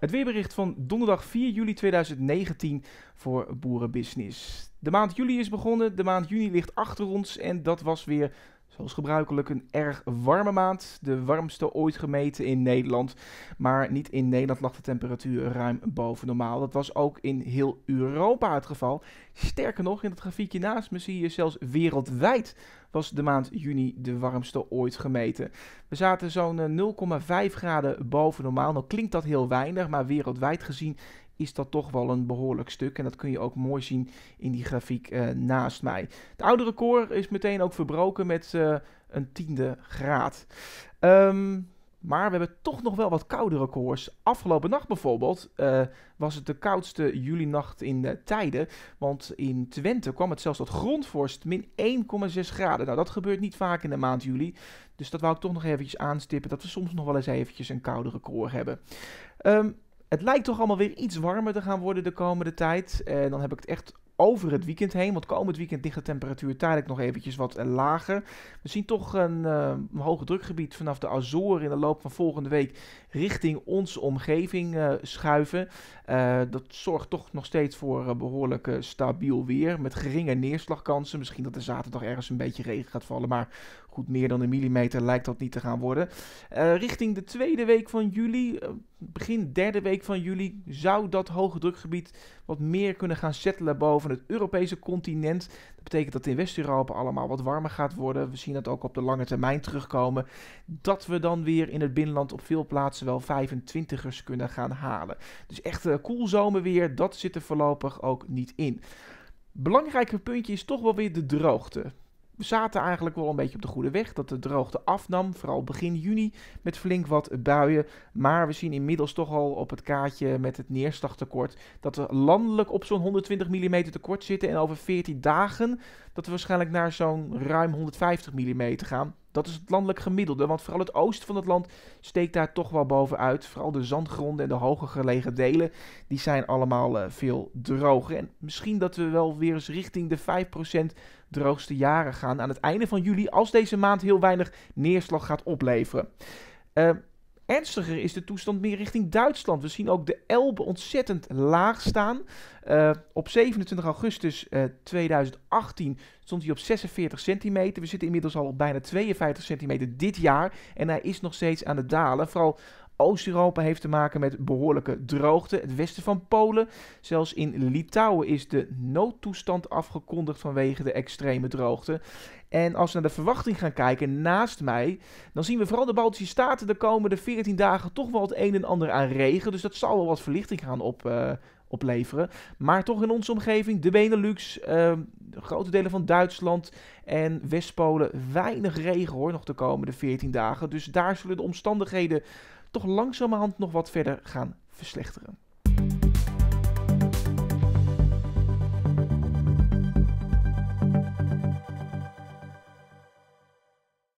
Het weerbericht van donderdag 4 juli 2019 voor Boerenbusiness. De maand juli is begonnen, de maand juni ligt achter ons en dat was weer was gebruikelijk een erg warme maand, de warmste ooit gemeten in Nederland. Maar niet in Nederland lag de temperatuur ruim boven normaal. Dat was ook in heel Europa het geval. Sterker nog, in het grafiekje naast me zie je zelfs wereldwijd was de maand juni de warmste ooit gemeten. We zaten zo'n 0,5 eh, graden boven normaal. Nou klinkt dat heel weinig, maar wereldwijd gezien is dat toch wel een behoorlijk stuk. En dat kun je ook mooi zien in die grafiek eh, naast mij. Het oude record is meteen ook verbroken met uh, een tiende graad. Ehm, maar we hebben toch nog wel wat koude records. Afgelopen nacht bijvoorbeeld eh, was het de koudste juli-nacht in de tijden. Want in Twente kwam het zelfs tot grondvorst, min 1,6 graden. Nou, dat gebeurt niet vaak in de maand juli. Dus dat wou ik toch nog eventjes aanstippen, dat we soms nog wel eens eventjes een koude record hebben. Ehm, het lijkt toch allemaal weer iets warmer te gaan worden de komende tijd. En eh, dan heb ik het echt over het weekend heen. Want komend weekend ligt de temperatuur tijdelijk nog eventjes wat eh, lager. We zien toch een uh, drukgebied vanaf de Azoren in de loop van volgende week richting onze omgeving schuiven. dat zorgt toch nog steeds voor behoorlijk stabiel weer. Met geringe neerslagkansen. Misschien dat er zaterdag ergens een beetje regen gaat vallen. Maar goed, meer dan een millimeter lijkt dat niet te gaan worden. richting de tweede week van juli begin derde week van juli zou dat hoge drukgebied wat meer kunnen gaan settelen boven het Europese continent. Dat betekent dat in West-Europa allemaal wat warmer gaat worden. We zien dat ook op de lange termijn terugkomen. Dat we dan weer in het binnenland op veel plaatsen wel 25ers kunnen gaan halen. Dus echt eh, koel zomerweer, dat zit er voorlopig ook niet in. Belangrijker puntje is toch wel weer de droogte. We zaten eigenlijk wel een beetje op de goede weg dat de droogte afnam, vooral begin juni met flink wat buien. Maar we zien inmiddels toch al op het kaartje met het neerslagtekort dat we landelijk op zo'n 120 mm tekort zitten. En over 14 dagen dat we waarschijnlijk naar zo'n ruim 150 mm gaan. Dat is het landelijk gemiddelde, want vooral het oosten van het land steekt daar toch wel bovenuit. Vooral de zandgronden en de hoger gelegen delen, die zijn allemaal eh, veel droger. En misschien dat we wel weer eens richting de 5% droogste jaren gaan aan het einde van juli, als deze maand heel weinig neerslag gaat opleveren. Uh, ernstiger is de toestand meer richting Duitsland. We zien ook de Elbe ontzettend laag staan. Eh, op 27 augustus 2018 eh, stond hij op 46 centimeter. We zitten inmiddels al op bijna 52 centimeter dit jaar. En hij is nog steeds aan het dalen. Vooral Oost-Europa heeft te maken met behoorlijke droogte. Het westen van Polen, zelfs in Litouwen is de noodtoestand afgekondigd vanwege de extreme droogte. En als we naar de verwachting gaan kijken naast mij, dan zien we vooral de Baltische Staten de komende 14 dagen toch wel het een en ander aan regen. Dus dat zal wel wat verlichting gaan op, eh, opleveren. Maar toch in onze omgeving, de Benelux, ehm, grote delen van Duitsland en West-Polen, weinig regen hoor nog de komende 14 dagen. Dus daar zullen de omstandigheden toch langzamerhand nog wat verder gaan verslechteren.